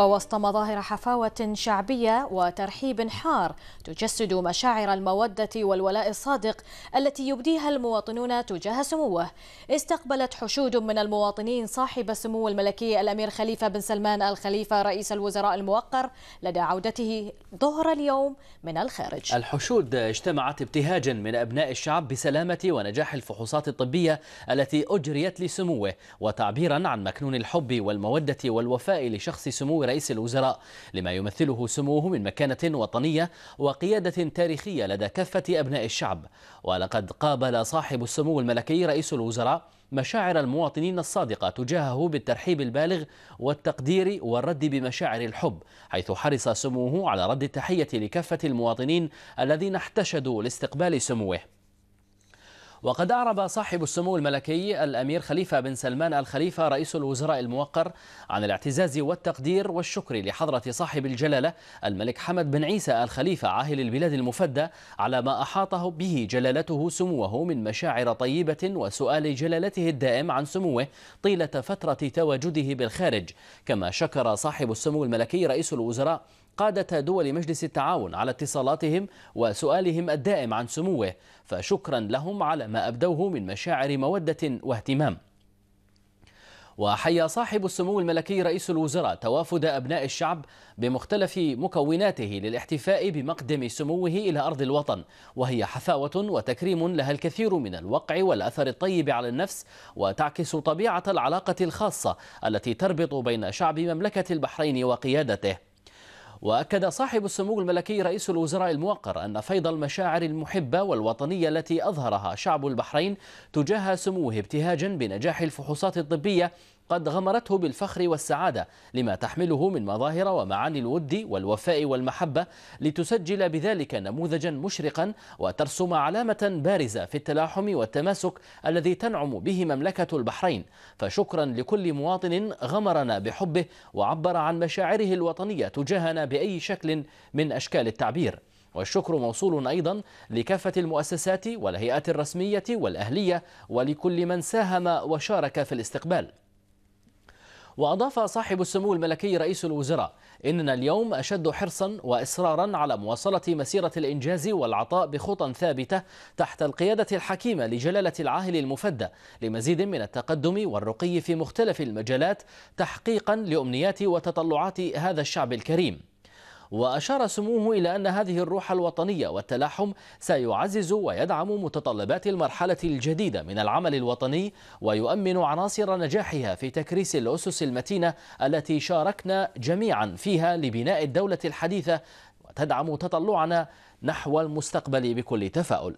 ووسط مظاهر حفاوة شعبية وترحيب حار تجسد مشاعر المودة والولاء الصادق التي يبديها المواطنون تجاه سموه استقبلت حشود من المواطنين صاحب سمو الملكي الأمير خليفة بن سلمان الخليفة رئيس الوزراء الموقر لدى عودته ظهر اليوم من الخارج الحشود اجتمعت ابتهاجا من أبناء الشعب بسلامة ونجاح الفحوصات الطبية التي أجريت لسموه وتعبيرا عن مكنون الحب والمودة والوفاء لشخص سمو رئيس الوزراء لما يمثله سموه من مكانة وطنية وقيادة تاريخية لدى كافة أبناء الشعب ولقد قابل صاحب السمو الملكي رئيس الوزراء مشاعر المواطنين الصادقة تجاهه بالترحيب البالغ والتقدير والرد بمشاعر الحب حيث حرص سموه على رد التحية لكافة المواطنين الذين احتشدوا لاستقبال سموه وقد أعرب صاحب السمو الملكي الأمير خليفة بن سلمان الخليفة رئيس الوزراء الموقر عن الاعتزاز والتقدير والشكر لحضرة صاحب الجلالة الملك حمد بن عيسى الخليفة عاهل البلاد المفدى على ما أحاطه به جلالته سموه من مشاعر طيبة وسؤال جلالته الدائم عن سموه طيلة فترة تواجده بالخارج كما شكر صاحب السمو الملكي رئيس الوزراء قادة دول مجلس التعاون على اتصالاتهم وسؤالهم الدائم عن سموه فشكرا لهم على ما أبدوه من مشاعر مودة واهتمام وحيا صاحب السمو الملكي رئيس الوزراء توافد أبناء الشعب بمختلف مكوناته للاحتفاء بمقدم سموه إلى أرض الوطن وهي حفاوة وتكريم لها الكثير من الوقع والأثر الطيب على النفس وتعكس طبيعة العلاقة الخاصة التي تربط بين شعب مملكة البحرين وقيادته وأكد صاحب السمو الملكي رئيس الوزراء الموقر أن فيض المشاعر المحبة والوطنية التي أظهرها شعب البحرين تجاه سموه ابتهاجا بنجاح الفحوصات الطبية قد غمرته بالفخر والسعادة لما تحمله من مظاهر ومعاني الود والوفاء والمحبة لتسجل بذلك نموذجا مشرقا وترسم علامة بارزة في التلاحم والتماسك الذي تنعم به مملكة البحرين فشكرا لكل مواطن غمرنا بحبه وعبر عن مشاعره الوطنية تجاهنا بأي شكل من أشكال التعبير والشكر موصول أيضا لكافة المؤسسات والهيئات الرسمية والأهلية ولكل من ساهم وشارك في الاستقبال وأضاف صاحب السمو الملكي رئيس الوزراء إننا اليوم أشد حرصا وإصرارا على مواصلة مسيرة الإنجاز والعطاء بخطى ثابتة تحت القيادة الحكيمة لجلالة العاهل المفدى لمزيد من التقدم والرقي في مختلف المجالات تحقيقا لأمنيات وتطلعات هذا الشعب الكريم وأشار سموه إلى أن هذه الروح الوطنية والتلاحم سيعزز ويدعم متطلبات المرحلة الجديدة من العمل الوطني ويؤمن عناصر نجاحها في تكريس الأسس المتينة التي شاركنا جميعا فيها لبناء الدولة الحديثة وتدعم تطلعنا نحو المستقبل بكل تفاؤل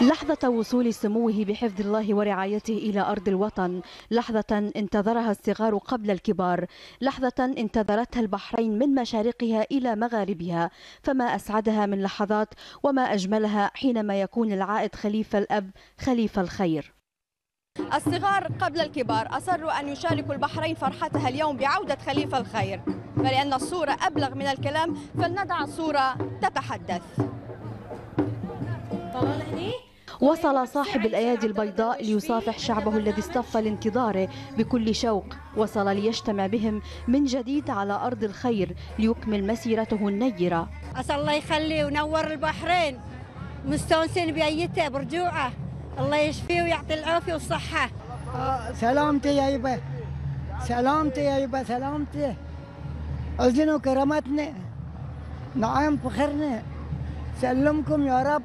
لحظة وصول سموه بحفظ الله ورعايته إلى أرض الوطن لحظة انتظرها الصغار قبل الكبار لحظة انتظرتها البحرين من مشارقها إلى مغاربها فما أسعدها من لحظات وما أجملها حينما يكون العائد خليفة الأب خليفة الخير الصغار قبل الكبار أصروا أن يشاركوا البحرين فرحتها اليوم بعودة خليفة الخير فلأن الصورة أبلغ من الكلام فلندع صورة تتحدث طلعنا هني وصل صاحب الأيادي البيضاء ليصافح شعبه الذي اصطف لانتظاره بكل شوق وصل ليجتمع بهم من جديد على أرض الخير ليكمل مسيرته النيرة أسأل الله يخليه ونور البحرين مستانسين بأيته برجوعه الله يشفيه ويعطي العافية والصحة سلامتي يا يبا سلامتي يا يبا سلامتي اذن كرامتنا نعم فخرنا سلمكم يا رب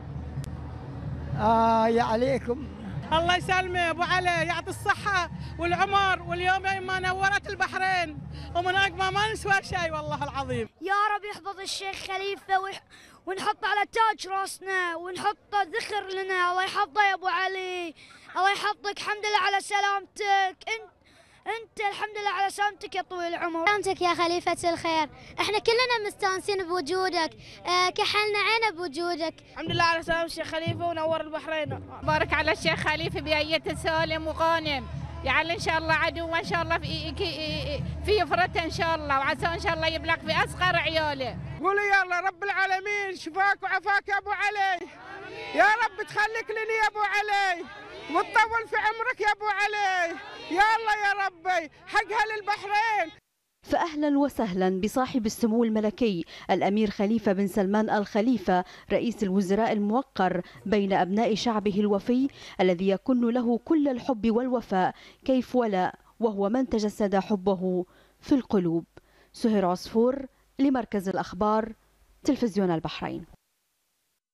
آه يا عليكم الله يسلمه ابو علي يعطي الصحه والعمر واليوم ما نورت البحرين ومن ما ما نسوى شيء والله العظيم يا رب يحفظ الشيخ خليفه ويح... ونحط على تاج راسنا ونحطه ذخر لنا الله يحفظه يا ابو علي الله يحفظك الحمد لله على سلامتك انت انت الحمد لله على سلامتك يا طويل العمر سلامتك يا خليفه الخير احنا كلنا مستانسين بوجودك اه كحلنا عنا بوجودك الحمد لله على سلامة الشيخ خليفه ونور البحرين بارك على الشيخ خليفه بأية سالم وغانم يعني ان شاء الله عدو وان شاء الله في في يفرته ان شاء الله وعسى ان شاء الله يبلغ في اصغر عيوله قولي يلا رب العالمين شفاك وعفاك يا ابو علي يا رب تخليك لنا يا ابو علي وتطول في عمرك يا ابو علي يا الله يا ربي حق اهل البحرين فأهلا وسهلا بصاحب السمو الملكي الأمير خليفة بن سلمان الخليفة رئيس الوزراء الموقر بين أبناء شعبه الوفي الذي يكن له كل الحب والوفاء كيف ولا وهو من تجسد حبه في القلوب سهير عصفور لمركز الأخبار تلفزيون البحرين